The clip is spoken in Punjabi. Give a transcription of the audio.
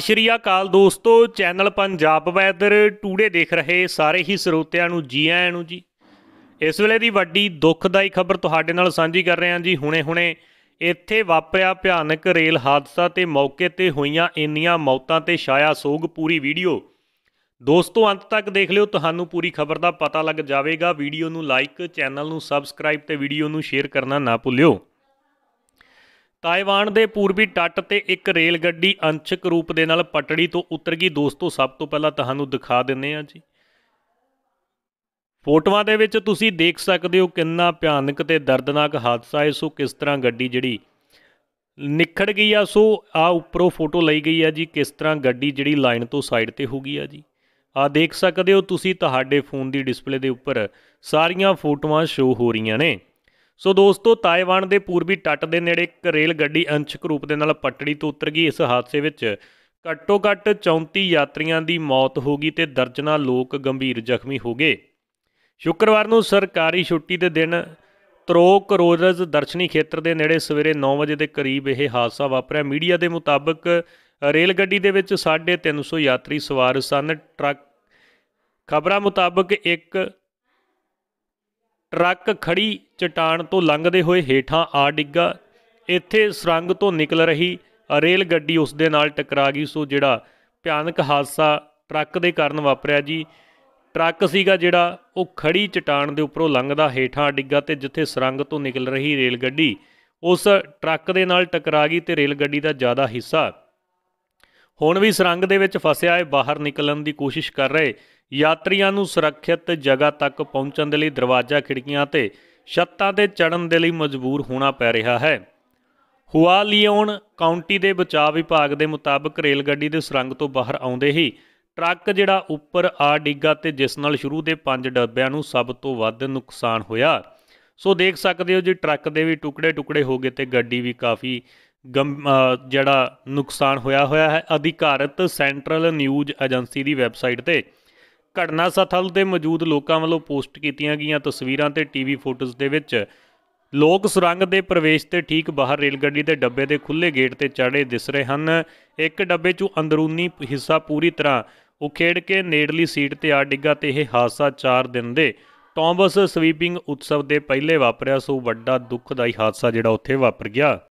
ਸਤਿ ਸ਼੍ਰੀ ਅਕਾਲ ਦੋਸਤੋ ਚੈਨਲ ਪੰਜਾਬ ਵੈਦਰ ਟੂਡੇ ਦੇਖ ਰਹੇ ਸਾਰੇ ਹੀ ਸਰੋਤਿਆਂ ਨੂੰ ਜੀ ਆਇਆਂ ਨੂੰ ਜੀ ਇਸ ਵੇਲੇ ਦੀ ਵੱਡੀ ਦੁੱਖਦਾਈ ਖਬਰ ਤੁਹਾਡੇ ਨਾਲ ਸਾਂਝੀ ਕਰ ਰਹੇ ਹਾਂ ਜੀ ਹੁਣੇ-ਹੁਣੇ ਇੱਥੇ ਵਾਪਰਿਆ ਭਿਆਨਕ ਰੇਲ ਹਾਦਸਾ ਤੇ ਮੌਕੇ ਤੇ ਹੋਈਆਂ ਇੰਨੀਆਂ ਮੌਤਾਂ ਤੇ ਛਾਇਆ ਸੋਗ ਪੂਰੀ ਵੀਡੀਓ ਦੋਸਤੋ ਅੰਤ ਤੱਕ ਦੇਖ ਲਿਓ ਤੁਹਾਨੂੰ ਪੂਰੀ ਖਬਰ ਦਾ ਪਤਾ ਲੱਗ ਜਾਵੇਗਾ ਵੀਡੀਓ ਨੂੰ ਲਾਈਕ ਚੈਨਲ ਨੂੰ ਸਬਸਕ੍ਰਾਈਬ ਤੇ ਵੀਡੀਓ ਨੂੰ ਸ਼ੇਅਰ ਕਰਨਾ ਨਾ ਭੁੱਲਿਓ ਤਾਇਵਾਨ ਦੇ ਪੂਰਬੀ ਟੱਟ ਤੇ ਇੱਕ ਰੇਲ ਗੱਡੀ ਅੰਸ਼ਕ ਰੂਪ ਦੇ ਨਾਲ ਪਟੜੀ ਤੋਂ ਉਤਰ ਗਈ ਦੋਸਤੋ ਸਭ ਤੋਂ ਪਹਿਲਾਂ ਤੁਹਾਨੂੰ ਦਿਖਾ ਦਿੰਨੇ ਆ ਜੀ ਫੋਟੋਆਂ ਦੇ ਵਿੱਚ ਤੁਸੀਂ ਦੇਖ ਸਕਦੇ ਹੋ ਕਿੰਨਾ ਭਿਆਨਕ ਤੇ ਦਰਦਨਾਕ ਹਾਦਸਾ ਹੈ ਸੋ ਕਿਸ ਤਰ੍ਹਾਂ ਗੱਡੀ ਜਿਹੜੀ ਨਿਖੜ ਗਈ ਆ ਸੋ ਆ ਉੱਪਰੋਂ ਫੋਟੋ ਲਈ ਗਈ ਆ ਜੀ ਕਿਸ ਤਰ੍ਹਾਂ ਗੱਡੀ ਜਿਹੜੀ ਲਾਈਨ ਤੋਂ ਸਾਈਡ ਤੇ ਹੋ ਗਈ ਆ ਜੀ ਆ ਦੇਖ ਸਕਦੇ ਹੋ ਤੁਸੀਂ ਤੁਹਾਡੇ ਫੋਨ ਦੀ ਡਿਸਪਲੇ ਦੇ ਉੱਪਰ ਸਾਰੀਆਂ ਫੋਟੋਆਂ ਸ਼ੋ ਹੋ ਰਹੀਆਂ ਨੇ ਸੋ ਦੋਸਤੋ ਤਾਈਵਾਨ ਦੇ ਪੂਰਬੀ ਟੱਟ ਦੇ ਨੇੜੇ ਇੱਕ ਰੇਲ ਗੱਡੀ ਅੰਸ਼ਕ ਰੂਪ ਦੇ ਨਾਲ ਪਟੜੀ ਤੋਂ ਉਤਰ ਗਈ ਇਸ ਹਾਦਸੇ ਵਿੱਚ ਘੱਟੋ-ਘੱਟ 34 ਯਾਤਰੀਆਂ ਦੀ ਮੌਤ ਹੋ ਗਈ ਤੇ ਦਰਜਨਾਂ ਲੋਕ ਗੰਭੀਰ ਜ਼ਖਮੀ ਹੋ ਗਏ ਸ਼ੁੱਕਰਵਾਰ ਨੂੰ ਸਰਕਾਰੀ ਛੁੱਟੀ ਦੇ ਦਿਨ ਤਰੋਕ ਰੋਜ਼ਸ ਦਰਸ਼ਨੀ ਖੇਤਰ ਦੇ ਨੇੜੇ ਸਵੇਰੇ 9 ਵਜੇ ਦੇ ਕਰੀਬ ਇਹ ਹਾਦਸਾ ਵਾਪਰਿਆ ਮੀਡੀਆ ਦੇ ਮੁਤਾਬਕ ਰੇਲ ਗੱਡੀ ਦੇ ਵਿੱਚ 350 ਯਾਤਰੀ ਸਵਾਰ ਸਨ ਟਰੱਕ ਖਬਰਾਂ ਮੁਤਾਬਕ ਇੱਕ ਟਰੱਕ ਖੜੀ ਚਟਾਨ ਤੋਂ ਲੰਘਦੇ ਹੋਏ ਹੇਠਾਂ ਆ ਡਿੱਗਾ ਇੱਥੇ ਸੁਰੰਗ ਤੋਂ ਨਿਕਲ ਰਹੀ ਰੇਲ ਗੱਡੀ ਉਸ ਦੇ ਨਾਲ ਟਕਰਾ ਗਈ ਸੋ ਜਿਹੜਾ ਭਿਆਨਕ ਹਾਦਸਾ ਟਰੱਕ ਦੇ ਕਾਰਨ ਵਾਪਰਿਆ ਜੀ ਟਰੱਕ ਸੀਗਾ ਜਿਹੜਾ ਉਹ ਖੜੀ ਚਟਾਨ ਦੇ ਉੱਪਰੋਂ ਲੰਘਦਾ ਹੇਠਾਂ ਡਿੱਗਾ ਤੇ ਜਿੱਥੇ ਸੁਰੰਗ ਤੋਂ ਨਿਕਲ ਰਹੀ ਰੇਲ ਗੱਡੀ ਉਸ ਟਰੱਕ ਦੇ ਨਾਲ ਟਕਰਾ ਗਈ ਤੇ ਰੇਲ ਗੱਡੀ ਦਾ ਜ਼ਿਆਦਾ ਹਿੱਸਾ ਹੁਣ ਵੀ ਸੁਰੰਗ ਦੇ ਵਿੱਚ ਫਸਿਆ ਹੈ ਬਾਹਰ ਨਿਕਲਣ ਦੀ ਕੋਸ਼ਿਸ਼ ਕਰ ਰਹੇ ਯਾਤਰੀਆਂ ਨੂੰ ਸੁਰੱਖਿਅਤ ਜਗ੍ਹਾ ਤੱਕ ਪਹੁੰਚਣ ਦੇ ਲਈ ਦਰਵਾਜ਼ਾ ਖਿੜਕੀਆਂ ਤੇ ਛੱਤਾਂ ਤੇ ਚੜਨ ਦੇ ਲਈ ਮਜਬੂਰ ਹੋਣਾ ਪੈ ਰਿਹਾ ਹੈ ਹੁਆ ਲਿਓਨ ਕਾਉਂਟੀ ਦੇ ਬਚਾਅ ਵਿਭਾਗ ਦੇ ਮੁਤਾਬਕ ਰੇਲ ਗੱਡੀ ਦੇ ਸੁਰੰਗ ਤੋਂ ਬਾਹਰ ਆਉਂਦੇ ਹੀ ਟਰੱਕ ਜਿਹੜਾ ਉੱਪਰ ਆ ਡਿੱਗਾ ਤੇ ਜਿਸ ਨਾਲ ਸ਼ੁਰੂ ਦੇ 5 ਡੱਬਿਆਂ ਨੂੰ ਸਭ ਤੋਂ ਵੱਧ ਨੁਕਸਾਨ ਹੋਇਆ ਸੋ ਦੇਖ ਸਕਦੇ ਹੋ ਜੀ ਟਰੱਕ ਦੇ ਵੀ ਟੁਕੜੇ-ਟੁਕੜੇ ਹੋ ਗਏ ਤੇ ਗੱਡੀ ਵੀ ਕਾਫੀ ਜਿਹੜਾ ਨੁਕਸਾਨ ਹੋਇਆ ਹੋਇਆ ਹੈ ਅਧਿਕਾਰਤ ਸੈਂਟਰਲ ਨਿਊਜ਼ ਏਜੰਸੀ ਦੀ ਵੈਬਸਾਈਟ ਤੇ ਘਟਨਾ ਸਥਲ ਤੇ ਮੌਜੂਦ ਲੋਕਾਂ ਵੱਲੋਂ ਪੋਸਟ ਕੀਤੀਆਂ ਗਈਆਂ ਤਸਵੀਰਾਂ ਤੇ ਟੀਵੀ ਫੋਟੋਜ਼ ਦੇ ਵਿੱਚ ਲੋਕ ਸੁਰੰਗ ਦੇ ਪ੍ਰਵੇਸ਼ ਤੇ ਠੀਕ ਬਾਹਰ ਰੇਲ ਗੱਡੀ ਦੇ ਡੱਬੇ ਦੇ ਖੁੱਲੇ ਗੇਟ ਤੇ ਚੜ੍ਹੇ ਦਿਸ ਰਹੇ ਹਨ ਇੱਕ ਡੱਬੇ 'ਚੋਂ ਅੰਦਰੂਨੀ ਹਿੱਸਾ ਪੂਰੀ ਤਰ੍ਹਾਂ ਉਖੇੜ ਕੇ ਨੇੜਲੀ ਸੀਟ ਤੇ ਆ ਡਿੱਗਾ ਤੇ ਇਹ ਹਾਦਸਾ 4 ਦਿਨ ਦੇ ਟੌਂਬਸ ਸਵੀਪਿੰਗ ਉਤਸਵ ਦੇ ਪਹਿਲੇ ਵਾਪਰਿਆ ਸੋ ਵੱਡਾ ਦੁੱਖਦਾਈ ਹਾਦਸਾ ਜਿਹੜਾ ਉੱਥੇ ਵਾਪਰ ਗਿਆ